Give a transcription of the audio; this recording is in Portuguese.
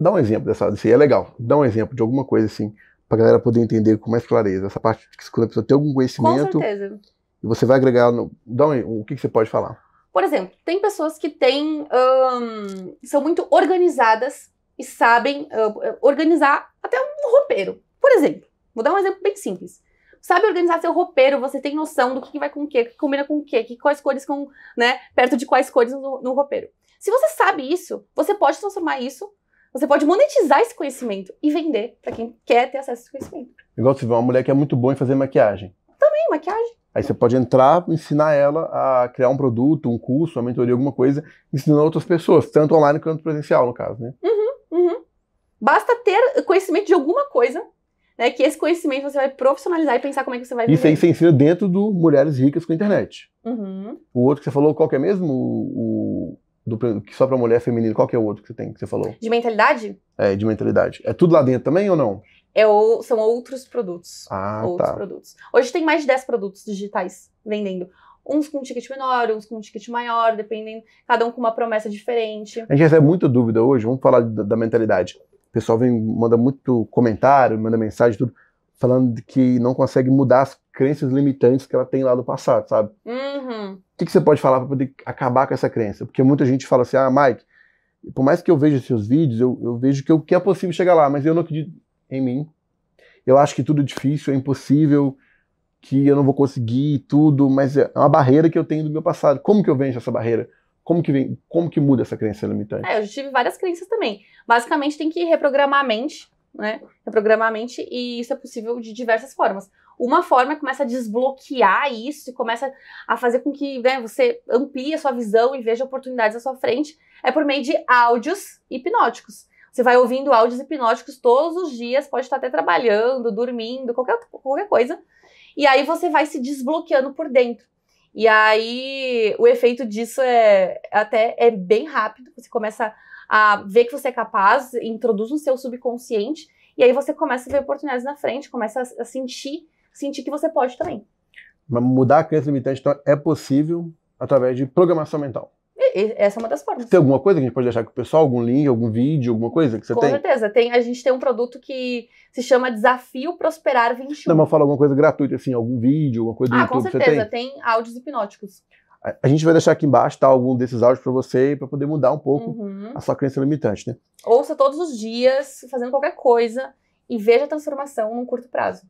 Dá um exemplo dessa, isso aí é legal. Dá um exemplo de alguma coisa assim, pra galera poder entender com mais clareza. Essa parte de que quando a pessoa tem algum conhecimento. Com certeza. E você vai agregar. No, dá um, o que, que você pode falar? Por exemplo, tem pessoas que têm. Um, são muito organizadas e sabem uh, organizar até um roupeiro. Por exemplo, vou dar um exemplo bem simples. Sabe organizar seu roupeiro, você tem noção do que vai com o que, que combina com o que, que quais cores com, né, perto de quais cores no, no roupeiro. Se você sabe isso, você pode transformar isso você pode monetizar esse conhecimento e vender para quem quer ter acesso a esse conhecimento. Igual você vê uma mulher que é muito boa em fazer maquiagem. Também, maquiagem. Aí você pode entrar, ensinar ela a criar um produto, um curso, uma mentoria, alguma coisa, ensinando outras pessoas, tanto online quanto presencial, no caso, né? Uhum, uhum. Basta ter conhecimento de alguma coisa, né? Que esse conhecimento você vai profissionalizar e pensar como é que você vai Isso aí você ensina dentro do Mulheres Ricas com a Internet. Uhum. O outro que você falou, qual que é mesmo? o do, só para mulher é feminina qual que é o outro que você tem, que você falou? De mentalidade? É, de mentalidade. É tudo lá dentro também ou não? É o, são outros produtos. Ah, tá. outros tá. produtos. Hoje tem mais de 10 produtos digitais vendendo. Uns com ticket menor, uns com ticket maior, dependendo, cada um com uma promessa diferente. A gente recebe muita dúvida hoje, vamos falar da, da mentalidade. O pessoal vem, manda muito comentário, manda mensagem, tudo, falando que não consegue mudar as crenças limitantes que ela tem lá do passado, sabe? Uhum. O que, que você pode falar para poder acabar com essa crença? Porque muita gente fala assim, ah, Mike, por mais que eu veja seus vídeos, eu, eu vejo que, eu, que é possível chegar lá, mas eu não acredito em mim. Eu acho que tudo é difícil, é impossível, que eu não vou conseguir tudo, mas é, é uma barreira que eu tenho do meu passado. Como que eu venço essa barreira? Como que, vem, como que muda essa crença limitante? É, eu tive várias crenças também. Basicamente, tem que reprogramar a mente, né? Reprogramar a mente, e isso é possível de diversas formas uma forma começa a desbloquear isso e começa a fazer com que né, você amplie a sua visão e veja oportunidades à sua frente é por meio de áudios hipnóticos. Você vai ouvindo áudios hipnóticos todos os dias, pode estar até trabalhando, dormindo, qualquer, qualquer coisa. E aí você vai se desbloqueando por dentro. E aí o efeito disso é até é bem rápido. Você começa a ver que você é capaz, introduz no seu subconsciente, e aí você começa a ver oportunidades na frente, começa a sentir sentir que você pode também. Mudar a crença limitante, então, é possível através de programação mental. essa é uma das formas. Tem alguma coisa que a gente pode deixar com o pessoal? Algum link, algum vídeo, alguma coisa que você com tem? Com certeza. Tem, a gente tem um produto que se chama Desafio Prosperar 21. Não, mas fala alguma coisa gratuita, assim, algum vídeo, alguma coisa do ah, YouTube. com certeza. Tem? tem? áudios hipnóticos. A gente vai deixar aqui embaixo, tá, algum desses áudios para você, para poder mudar um pouco uhum. a sua crença limitante, né? Ouça todos os dias, fazendo qualquer coisa, e veja a transformação num curto prazo.